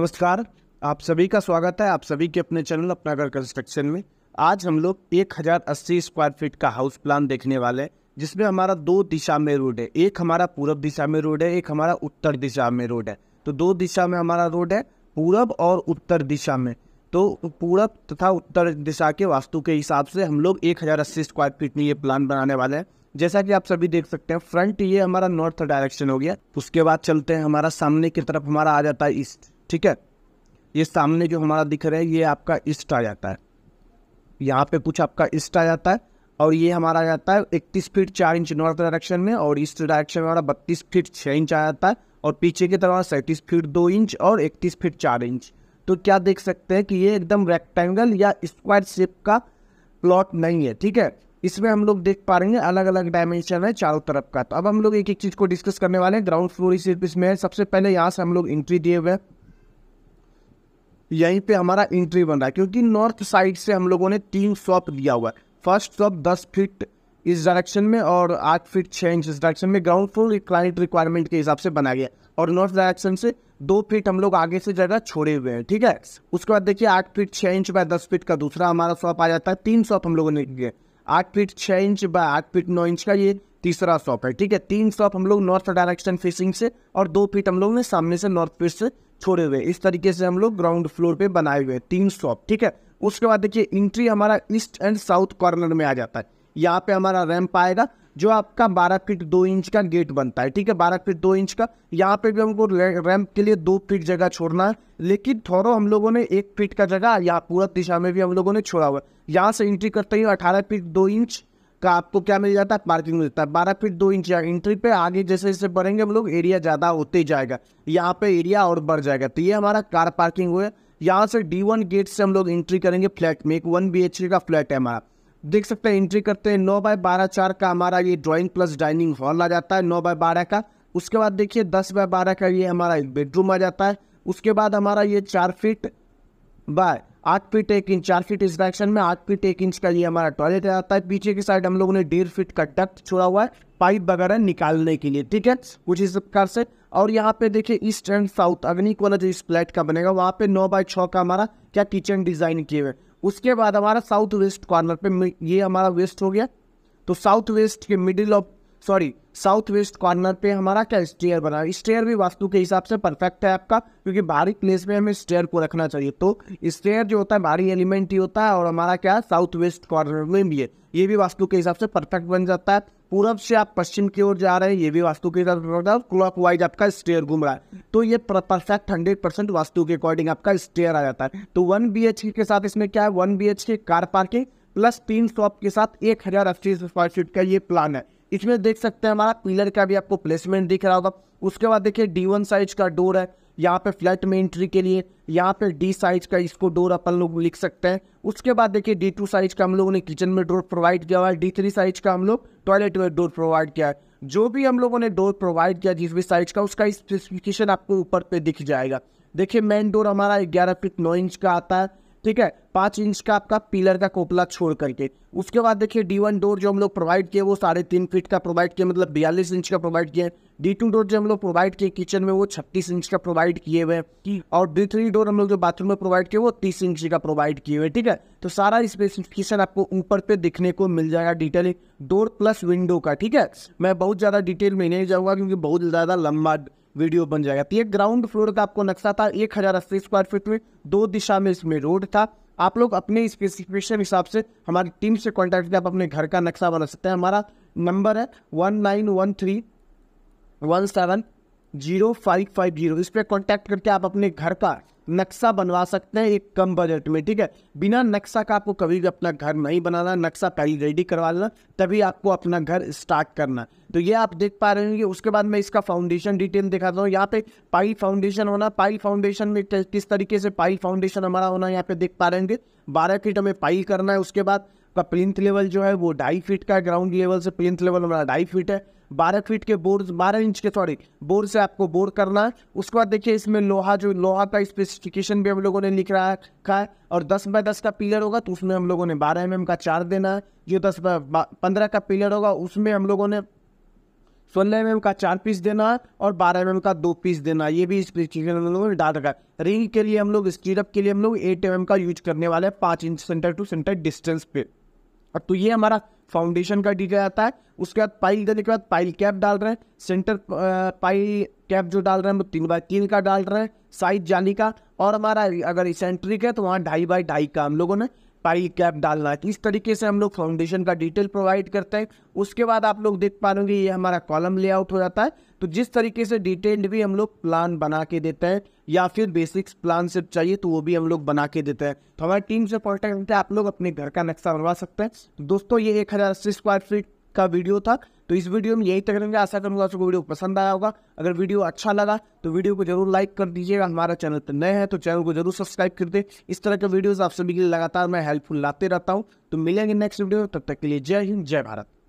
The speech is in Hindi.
नमस्कार आप सभी का स्वागत है आप सभी के अपने चैनल अपना घर कंस्ट्रक्शन में आज हम लोग एक हज़ार अस्सी स्क्वायर फीट का हाउस प्लान देखने वाले हैं जिसमें हमारा दो दिशा में रोड है एक हमारा पूरब दिशा में रोड है एक हमारा उत्तर दिशा में रोड है तो दो दिशा में हमारा रोड है पूरब और उत्तर दिशा में तो पूरब तथा उत्तर दिशा के वास्तु के हिसाब से हम लोग एक हज़ार अस्सी स्क्वायर फीट में ये प्लान बनाने वाले हैं जैसा कि आप सभी देख सकते हैं फ्रंट ये हमारा नॉर्थ डायरेक्शन हो गया उसके बाद चलते हैं हमारा सामने की तरफ हमारा आ जाता है ईस्ट ठीक है ये सामने जो हमारा दिख रहा है ये आपका ईस्ट आ जाता है यहाँ पे कुछ आपका ईस्ट आ जाता है और ये हमारा आ जाता है इकतीस फीट चार इंच नॉर्थ डायरेक्शन में और ईस्ट डायरेक्शन में हमारा बत्तीस फीट छः इंच आ जाता है और पीछे की तरफ सैंतीस फीट दो इंच और इकतीस फीट चार इंच तो क्या देख सकते हैं कि ये एकदम रेक्टेंगल या स्क्वायर शेप का प्लॉट नहीं है ठीक है इसमें हम लोग देख पा रहे हैं अलग अलग डायमेंशन है चारों तरफ का तो अब हम लोग एक एक चीज़ को डिस्कस करने वाले हैं ग्राउंड फ्लोर सिर्फ इसमें है सबसे पहले यहाँ से हम लोग एंट्री दिए हुए हैं यहीं पे हमारा एंट्री बन रहा है क्योंकि नॉर्थ साइड से हम लोगों ने तीन शॉप दिया हुआ है फर्स्ट शॉप दस फीट इस डायरेक्शन में और आठ फीट छः इंच इस डायरेक्शन में ग्राउंड फ्लोर क्लाइंट रिक्वायरमेंट के हिसाब से बनाया गया और नॉर्थ डायरेक्शन से दो फीट हम लोग आगे से जगह छोड़े हुए हैं ठीक है उसके बाद देखिए आठ फीट छः इंच बाय दस फीट का दूसरा हमारा शॉप आ जाता है तीन शॉप हम लोगों ने किए आठ फीट छः इंच बाय आठ फीट नौ इंच का ये तीसरा स्टॉप है ठीक है तीन स्टॉप हम लोग नॉर्थ डायरेक्शन फेसिंग से और दो फीट हम लोग ने सामने से नॉर्थ फेस से छोड़े हुए इस तरीके से हम लोग ग्राउंड फ्लोर पे बनाए हुए तीन स्टॉप ठीक है उसके बाद देखिए इंट्री हमारा ईस्ट एंड साउथ कॉर्नर में आ जाता है यहाँ पे हमारा रैम्प आएगा जो आपका बारह फीट दो इंच का गेट बनता है ठीक है बारह फीट दो इंच का यहाँ पे भी हमको रैम्प के लिए दो फीट जगह छोड़ना है लेकिन थोड़ा हम लोगों ने एक फीट का जगह यहाँ पूरा दिशा में भी हम लोगों ने छोड़ा हुआ है यहाँ से एंट्री करते ही अठारह फीट दो इंच का आपको क्या मिल जाता है पार्किंग मिल जाता है बारह फीट दो इंच एंट्री पे आगे जैसे जैसे बढ़ेंगे हम लोग एरिया ज़्यादा होते ही जाएगा यहाँ पे एरिया और बढ़ जाएगा तो ये हमारा कार पार्किंग हुआ यहाँ से डी वन गेट से हम लोग एंट्री करेंगे फ्लैट में एक वन बी का फ्लैट है हमारा देख सकते हैं एंट्री करते हैं नौ बाय बारह चार का हमारा ये ड्रॉइंग प्लस डाइनिंग हॉल आ जाता है नौ बाय बारह का उसके बाद देखिए दस बाय बारह का ये हमारा बेडरूम आ जाता है उसके बाद हमारा ये चार फीट बाय आठ फीट एक इंच चार फीट इस डायरेक्शन में आठ फीट एक इंच का ये हमारा टॉयलेट आता है पीछे की साइड हम लोगों ने डेढ़ फीट का डक्ट छोड़ा हुआ है पाइप वगैरह निकालने के लिए ठीक है कुछ इस प्रकार से और यहाँ पे देखिए ईस्ट एंड साउथ अग्निक वाला जो इस फ्लैट का बनेगा वहाँ पे नौ बाई छः का हमारा क्या किचन डिजाइन किए हुए उसके बाद हमारा साउथ वेस्ट कॉर्नर पे ये हमारा वेस्ट हो गया तो साउथ वेस्ट के middle of sorry south west corner पे हमारा क्या स्टेयर बना स्टेयर भी वास्तु के हिसाब से परफेक्ट है आपका क्योंकि बाहरी प्लेस में हमें स्टेयर को रखना चाहिए तो स्टेयर जो होता है बाहरी एलिमेंट ही होता है और हमारा क्या है साउथ वेस्ट कॉर्नर में भी है ये भी वास्तु के हिसाब से परफेक्ट बन जाता है पूर्व से आप पश्चिम की ओर जा रहे हैं ये भी वास्तु के हिसाब से क्लॉक वाइज आपका स्टेयर घूम रहा है तो ये परफेक्ट हंड्रेड परसेंट वास्तु के अकॉर्डिंग आपका स्टेयर आ जाता है तो वन बी के साथ इसमें क्या है one B car parking plus तीन सौ के साथ एक हज़ार अस्सी स्क्वायर फीट का ये प्लान है इसमें देख सकते हैं हमारा पिलर का भी आपको प्लेसमेंट दिख रहा होगा उसके बाद देखिए डी वन साइज का डोर है यहाँ पे फ्लैट में एंट्री के लिए यहाँ पे डी साइज का इसको डोर अपन लोग लिख सकते हैं उसके बाद देखिए डी टू साइज का हम लोगों ने किचन में डोर प्रोवाइड किया हुआ है डी थ्री साइज का हम लोग टॉयलेट में डोर प्रोवाइड किया है जो भी हम लोगों ने डोर प्रोवाइड किया जिस भी साइज का उसका स्पेसिफिकेशन आपको ऊपर पे दिख जाएगा देखिए मेन डोर हमारा ग्यारह फीट नौ इंच का आता है ठीक है पाँच इंच का आपका पिलर का कोपला छोड़ करके उसके बाद देखिए डी वन डोर जो हम लोग प्रोवाइड किए वो साढ़े तीन फीट का प्रोवाइड किए मतलब बयालीस इंच का प्रोवाइड किए डी टू डोर जो हम लोग प्रोवाइड किए किचन में वो छत्तीस इंच का प्रोवाइड किए हुए और डी थ्री डोर हम लोग जो बाथरूम में प्रोवाइड किए वो तीस इंच का प्रोवाइड किए हुए ठीक है तो सारा स्पेसिफिकेशन आपको ऊपर पे दिखने को मिल जाएगा डिटेलिंग डोर प्लस विंडो का ठीक है मैं बहुत ज़्यादा डिटेल में नहीं जाऊँगा क्योंकि बहुत ज़्यादा लंबा वीडियो बन जाएगा तो ये ग्राउंड फ्लोर का आपको नक्शा था एक हज़ार अस्सी स्क्वायर फीट में दो दिशा में इसमें रोड था आप लोग अपने स्पेसिफिकेशन हिसाब से हमारी टीम से कॉन्टैक्ट करके आप अपने घर का नक्शा बना सकते हैं हमारा नंबर है one nine one three one seven zero five five zero इस पर कॉन्टैक्ट करके आप अपने घर का नक्शा बनवा सकते हैं एक कम बजट में ठीक है बिना नक्शा का आपको कभी भी अपना घर नहीं बनाना नक्शा पहले रेडी करवा लेना तभी आपको अपना घर स्टार्ट करना तो ये आप देख पा रहे होंगे उसके बाद मैं इसका फाउंडेशन डिटेल दिखाता हूँ यहाँ पे पाइल फाउंडेशन होना पाइल फाउंडेशन में किस तरीके से पाइल फाउंडेशन हमारा होना यहाँ पे देख पा रहे होंगे बारह फीट हमें पाइल करना है उसके बाद का प्रिंथ लेवल जो है वो ढाई फीट का ग्राउंड लेवल से प्रिंथ लेवल हमारा ढाई फीट है बारह फीट के बोर्ड बारह इंच के सॉरी बोर से आपको बोर करना है उसके बाद देखिए इसमें लोहा जो लोहा का स्पेसिफिकेशन भी हम लोगों ने लिख रहा है और दस बाय दस का पिलर होगा तो उसमें हम लोगों ने बारह एम mm का चार देना है जो दस बाय पंद्रह का पिलर होगा उसमें हम लोगों ने सोलह एम mm का चार पीस देना है और बारह एम mm का दो पीस देना ये भी स्पेसिफिकेशन हम लोगों ने डाल रखा है रिंग के लिए हम लोग स्टीरअप के लिए हम लोग एट एम mm का यूज करने वाले हैं पाँच inch centre to centre distance पे तो ये हमारा फाउंडेशन का डीटा आता है उसके बाद पाइल देने के बाद पाइल कैप डाल रहे हैं सेंटर पाइल कैप जो डाल रहे हैं वो तीन बाई तीन का डाल रहे हैं साइज जाली का और हमारा अगर इसेंट्रिक है तो वहाँ ढाई बाई ढाई का हम लोगों ने पाई कैप डालना है तो इस तरीके से हम लोग फाउंडेशन का डिटेल प्रोवाइड करते हैं उसके बाद आप लोग देख पा रहे ये हमारा कॉलम लेआउट हो जाता है तो जिस तरीके से डिटेल्ड भी हम लोग प्लान बना के देते हैं या फिर बेसिक्स प्लान सिर्फ चाहिए तो वो भी हम लोग बना के देते हैं तो हमारी टीम से कॉन्टैक्ट करते हैं आप लोग अपने घर का नक्शा बनवा सकते हैं दोस्तों ये एक हज़ार स्क्वायर फीट का वीडियो था तो इस वीडियो में यही तक रहेंगे आशा करूंगा आपको वीडियो पसंद आया होगा अगर वीडियो अच्छा लगा तो वीडियो को जरूर लाइक कर दीजिएगा हमारा चैनल पर नए है तो चैनल को जरूर सब्सक्राइब कर दे इस तरह के वीडियोस आप सभी के लिए लगातार मैं हेल्पफुल लाते रहता हूँ तो मिलेंगे नेक्स्ट वीडियो तब तक के लिए जय हिंद जय भारत